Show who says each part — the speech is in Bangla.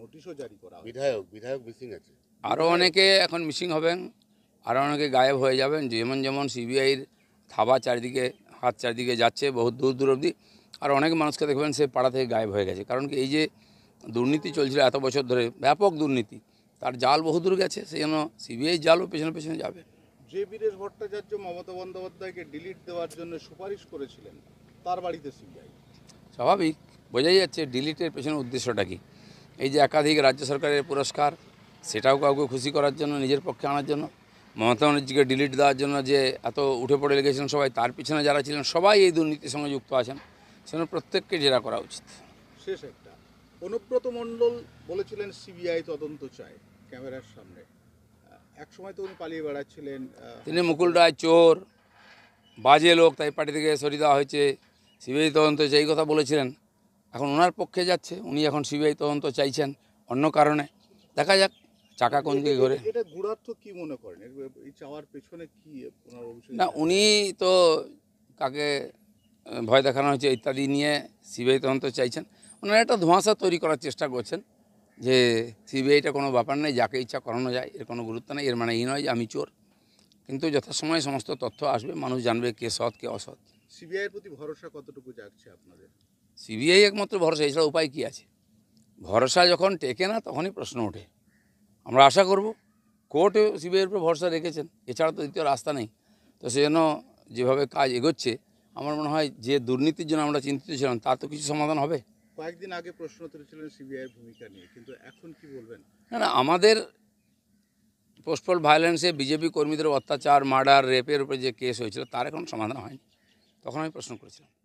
Speaker 1: নোটিশও জারি করা বিধায়ক বিধায়ক মিসিং আছে
Speaker 2: আরও অনেকে এখন মিসিং হবেন আরও অনেকে গায়েব হয়ে যাবেন যেমন যেমন সিবিআইয়ের থাবা চারিদিকে হাত চারিদিকে যাচ্ছে বহু দূর দূর অবধি আর অনেক মানুষকে দেখবেন সে পাড়া থেকে গায়েব হয়ে গেছে কারণ কি এই যে দুর্নীতি চলছিল এত বছর ধরে ব্যাপক দুর্নীতি তার জাল বহু দূর গেছে সেই জন্য সিবিআই জালও পেছনে পেছনে যাবে
Speaker 1: যে বীরেশ ভট্টাচার্য মমতা বন্দ্যোপাধ্যায়কে ডিলিট দেওয়ার জন্য সুপারিশ করেছিলেন তার বাড়িতে সিবিআই
Speaker 2: স্বাভাবিক বোঝাই যাচ্ছে ডিলিটের পেছনে উদ্দেশ্যটা কী এই যে একাধিক রাজ্য সরকারের পুরস্কার সেটাও কাউকে খুশি করার জন্য নিজের পক্ষে আনার জন্য মমতা ব্যানার্জিকে ডিলিট দেওয়ার জন্য যে এত উঠে পড়ে লেগেছিলেন সবাই তার পিছনে যারা ছিলেন সবাই এই দুর্নীতির সঙ্গে যুক্ত আছেন সেজন্য প্রত্যেককে জেরা করা উচিত
Speaker 1: শেষ একটা অনুব্রত মণ্ডল বলেছিলেন সিবিআই তদন্ত চায় ক্যামেরার সামনে এক সময় তো উনি পালিয়ে বেড়াচ্ছিলেন তিনি মুকুল
Speaker 2: রায় চোর বাজে লোক তাই পার্টি থেকে সরিয়ে দেওয়া হয়েছে সিবিআই তদন্ত চাই কথা বলেছিলেন এখন ওনার পক্ষে যাচ্ছে উনি এখন সিবিআই তদন্ত চাইছেন অন্য কারণে দেখা যাক চাকা কোন দিকে ঘোরে
Speaker 1: এটা মনে করেন পেছনে কি
Speaker 2: না উনি তো কাকে ভয় দেখানো হয়েছে ইত্যাদি নিয়ে সিবিআই তদন্ত চাইছেন ওনারা একটা ধোঁয়াশা তৈরি করার চেষ্টা করছেন যে সিবিআইটা কোনো ব্যাপার নেই যাকে ইচ্ছা করানো যায় এর কোনো গুরুত্ব নেই এর মানে এই নয় যে আমি চোর কিন্তু যথাসময়ে সমস্ত তথ্য আসবে মানুষ জানবে কে সৎ কে অসৎ
Speaker 1: সিবিআইয়ের প্রতি ভরসা কতটুকু যাচ্ছে আপনাদের
Speaker 2: সিবিআই একমাত্র ভরসা এছাড়া উপায় কী আছে ভরসা যখন টেকে না তখনই প্রশ্ন ওঠে আমরা আশা করব কোর্ট সিবিআইয়ের উপর ভরসা রেখেছেন এছাড়া তো দ্বিতীয় রাস্তা নেই তো সেজন্য যেভাবে কাজ এগোচ্ছে আমার মনে হয় যে দুর্নীতির জন্য আমরা চিন্তিত ছিলাম তার তো কিছু সমাধান হবে
Speaker 1: কয়েকদিন আগে প্রশ্ন তুলেছিলেন সিবিআইয়ের ভূমিকা নিয়ে কিন্তু এখন কি বলবেন
Speaker 2: না না আমাদের পোস্টাল ভায়োলেন্সে বিজেপি কর্মীদের অত্যাচার মার্ডার রেপের উপরে যে কেস হয়েছিল তার এখন সমাধান হয়নি তখন আমি প্রশ্ন করেছিলাম